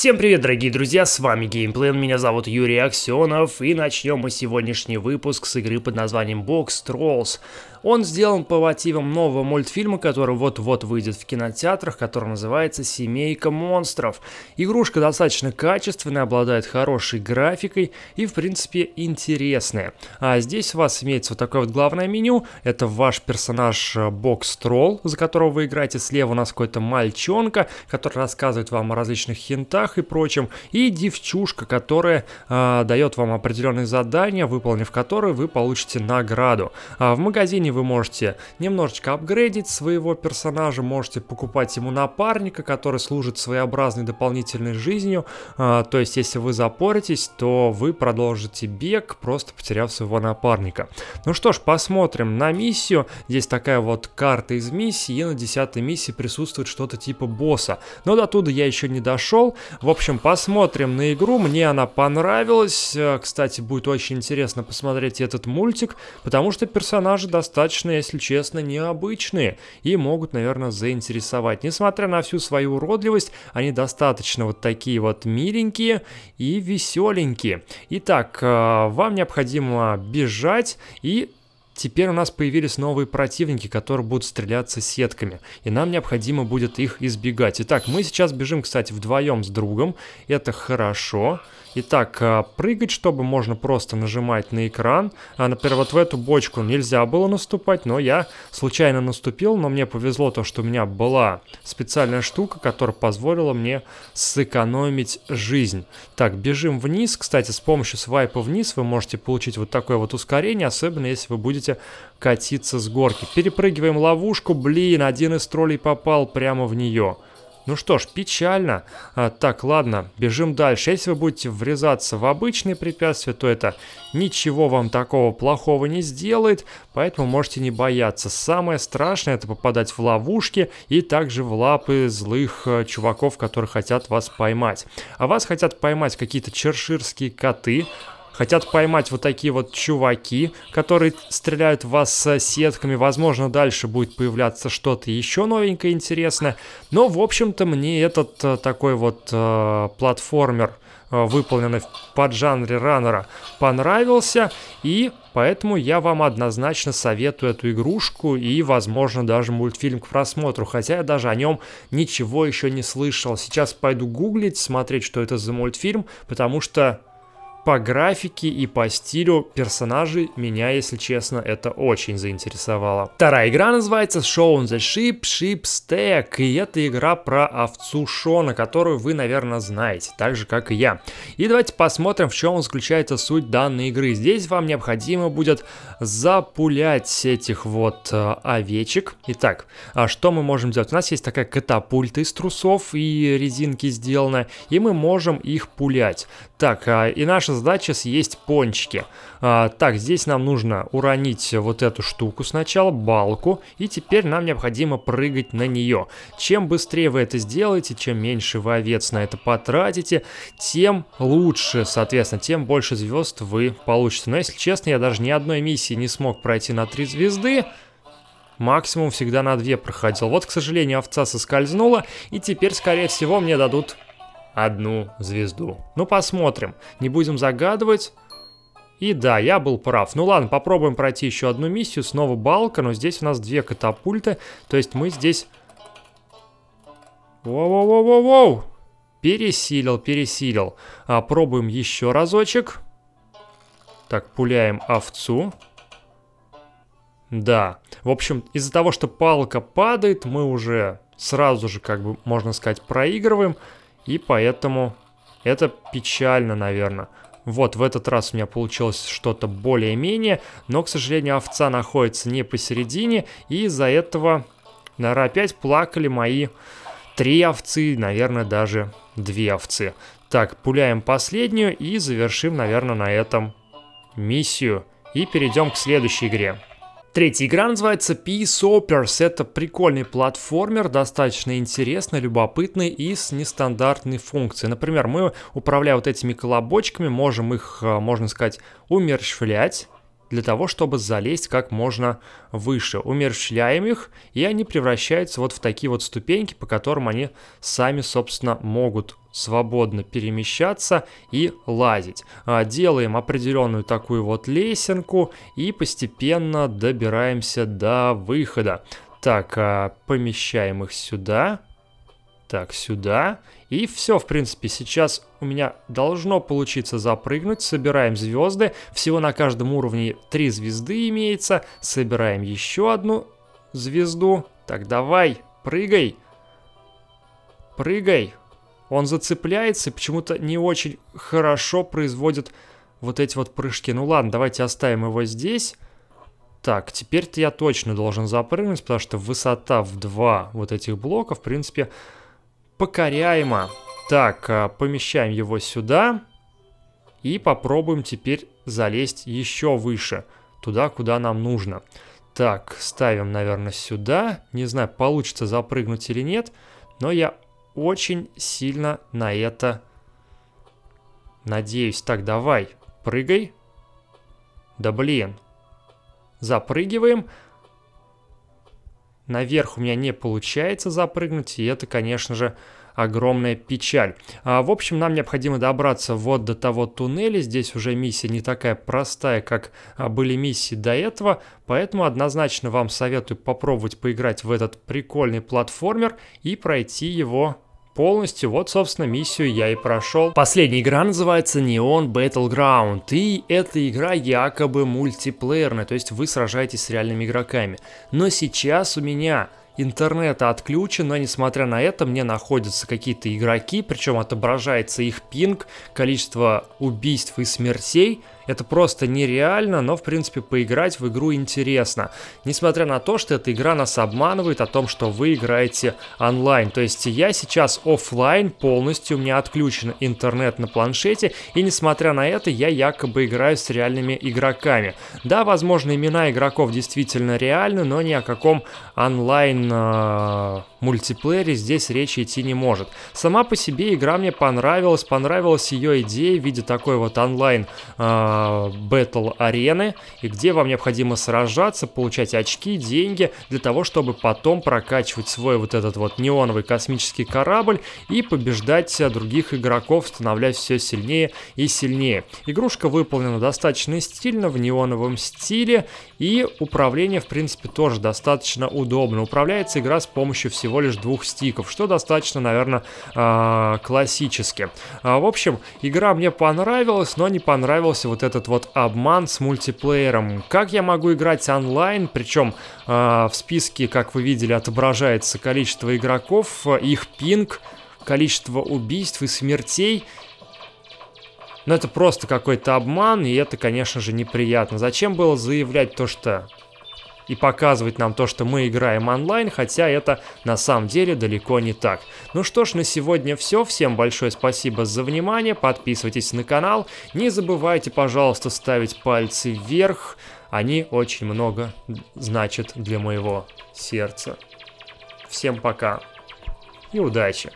Всем привет, дорогие друзья, с вами Геймплен, меня зовут Юрий Аксенов, и начнем мы сегодняшний выпуск с игры под названием Box Trolls. Он сделан по мотивам нового мультфильма, который вот-вот выйдет в кинотеатрах, который называется «Семейка монстров». Игрушка достаточно качественная, обладает хорошей графикой и, в принципе, интересная. А здесь у вас имеется вот такое вот главное меню. Это ваш персонаж э, Бокс Тролл, за которого вы играете. Слева у нас какой-то мальчонка, который рассказывает вам о различных хинтах и прочем. И девчушка, которая э, дает вам определенные задания, выполнив которые вы получите награду. А в магазине уровне вы можете немножечко апгрейдить своего персонажа, можете покупать ему напарника, который служит своеобразной дополнительной жизнью. А, то есть, если вы запоритесь, то вы продолжите бег, просто потеряв своего напарника. Ну что ж, посмотрим на миссию. Здесь такая вот карта из миссии, и на 10 миссии присутствует что-то типа босса. Но до туда я еще не дошел. В общем, посмотрим на игру. Мне она понравилась. Э, кстати, будет очень интересно посмотреть этот мультик, потому что персонажи достаточно достаточно, если честно, необычные и могут, наверное, заинтересовать. Несмотря на всю свою уродливость, они достаточно вот такие вот миленькие и веселенькие. Итак, э, вам необходимо бежать и Теперь у нас появились новые противники, которые будут стреляться сетками, и нам необходимо будет их избегать. Итак, мы сейчас бежим, кстати, вдвоем с другом, это хорошо. Итак, а, прыгать, чтобы можно просто нажимать на экран. А, например, вот в эту бочку нельзя было наступать, но я случайно наступил, но мне повезло то, что у меня была специальная штука, которая позволила мне сэкономить жизнь. Так, бежим вниз. Кстати, с помощью свайпа вниз вы можете получить вот такое вот ускорение, особенно если вы будете будете катиться с горки. Перепрыгиваем ловушку. Блин, один из троллей попал прямо в нее. Ну что ж, печально. А, так, ладно, бежим дальше. Если вы будете врезаться в обычные препятствия, то это ничего вам такого плохого не сделает, поэтому можете не бояться. Самое страшное это попадать в ловушки и также в лапы злых э, чуваков, которые хотят вас поймать. А вас хотят поймать какие-то черширские коты, Хотят поймать вот такие вот чуваки, которые стреляют в вас с сетками. Возможно, дальше будет появляться что-то еще новенькое, интересное. Но, в общем-то, мне этот э, такой вот э, платформер э, выполненный под жанре раннера, понравился. И поэтому я вам однозначно советую эту игрушку и, возможно, даже мультфильм к просмотру. Хотя я даже о нем ничего еще не слышал. Сейчас пойду гуглить, смотреть, что это за мультфильм, потому что по графике и по стилю персонажей меня, если честно, это очень заинтересовало. Вторая игра называется Show on the Ship, Ship Stack, и это игра про овцу Шона, которую вы, наверное, знаете, так же, как и я. И давайте посмотрим, в чем заключается суть данной игры. Здесь вам необходимо будет запулять этих вот э, овечек. Итак, а что мы можем делать? У нас есть такая катапульта из трусов и резинки сделана, и мы можем их пулять. Так, а, и наша Наша задача съесть пончики. А, так, здесь нам нужно уронить вот эту штуку сначала, балку, и теперь нам необходимо прыгать на нее. Чем быстрее вы это сделаете, чем меньше вы овец на это потратите, тем лучше, соответственно, тем больше звезд вы получите. Но если честно, я даже ни одной миссии не смог пройти на 3 звезды, максимум всегда на 2 проходил. Вот, к сожалению, овца соскользнула, и теперь, скорее всего, мне дадут одну звезду. Ну посмотрим, не будем загадывать. И да, я был прав. Ну ладно, попробуем пройти еще одну миссию. Снова балка, но здесь у нас две катапульты. То есть мы здесь... Воу-воу-воу-воу-воу! Пересилил, пересилил. А, пробуем еще разочек. Так, пуляем овцу. Да. В общем, из-за того, что палка падает, мы уже сразу же, как бы, можно сказать, проигрываем. И поэтому это печально, наверное. Вот, в этот раз у меня получилось что-то более-менее, но, к сожалению, овца находится не посередине, и из-за этого, наверное, опять плакали мои три овцы, наверное, даже две овцы. Так, пуляем последнюю и завершим, наверное, на этом миссию. И перейдем к следующей игре. Третья игра называется P-Soppers. Это прикольный платформер, достаточно интересный, любопытный и с нестандартной функцией. Например, мы, управляя вот этими колобочками, можем их, э, можно сказать, умерщвлять для того, чтобы залезть как можно выше. Умерщвляем их, и они превращаются вот в такие вот ступеньки, по которым они сами, собственно, могут свободно перемещаться и лазить. А, делаем определенную такую вот лесенку и постепенно добираемся до выхода. Так, а, помещаем их сюда. Так, сюда. И все, в принципе, сейчас у меня должно получиться запрыгнуть. Собираем звезды. Всего на каждом уровне три звезды имеется. Собираем еще одну звезду. Так, давай, прыгай. Прыгай. Он зацепляется и почему-то не очень хорошо производит вот эти вот прыжки. Ну ладно, давайте оставим его здесь. Так, теперь-то я точно должен запрыгнуть, потому что высота в два вот этих блока, в принципе, покоряемо. Так, а, помещаем его сюда. И попробуем теперь залезть еще выше, туда, куда нам нужно. Так, ставим, наверное, сюда. Не знаю, получится запрыгнуть или нет, но я очень сильно на это надеюсь. Так, давай, прыгай. Да блин. Запрыгиваем наверх у меня не получается запрыгнуть, и это, конечно же, огромная печаль. А, в общем, нам необходимо добраться вот до того туннеля. Здесь уже миссия не такая простая, как а, были миссии до этого, поэтому однозначно вам советую попробовать поиграть в этот прикольный платформер и пройти его полностью. Вот, собственно, миссию я и прошел. Последняя игра называется Neon Battleground. И эта игра якобы мультиплеерная, то есть вы сражаетесь с реальными игроками. Но сейчас у меня интернет отключен, но несмотря на это мне находятся какие-то игроки, причем отображается их пинг, количество убийств и смертей. Это просто нереально, но в принципе поиграть в игру интересно. Несмотря на то, что эта игра нас обманывает о том, что вы играете онлайн. То есть я сейчас офлайн полностью, у меня отключен интернет на планшете, и несмотря на это я якобы играю с реальными игроками. Да, возможно, имена игроков действительно реальны, но ни о каком онлайн а, мультиплеере здесь речи идти не может. Сама по себе игра мне понравилась, понравилась ее идея в виде такой вот онлайн бэтл а, арены, и где вам необходимо сражаться, получать очки, деньги, для того, чтобы потом прокачивать свой вот этот вот неоновый космический корабль и побеждать других игроков, становляясь все сильнее и сильнее. Игрушка выполнена достаточно стильно, в неоновом стиле, и управление, в принципе, тоже достаточно удобно. Управляется игра с помощью всего всего лишь двух стиков, что достаточно, наверное, а, классически. А, в общем, игра мне понравилась, но не понравился вот этот вот обман с мультиплеером. Как я могу играть онлайн, причем а, в списке, как вы видели, отображается количество игроков, их пинг, количество убийств и смертей, но это просто какой-то обман, и это, конечно же, неприятно. Зачем было заявлять то, что и показывать нам то, что мы играем онлайн, хотя это на самом деле далеко не так. Ну что ж, на сегодня все. Всем большое спасибо за внимание. Подписывайтесь на канал. Не забывайте, пожалуйста, ставить пальцы вверх. Они очень много значат для моего сердца. Всем пока и удачи!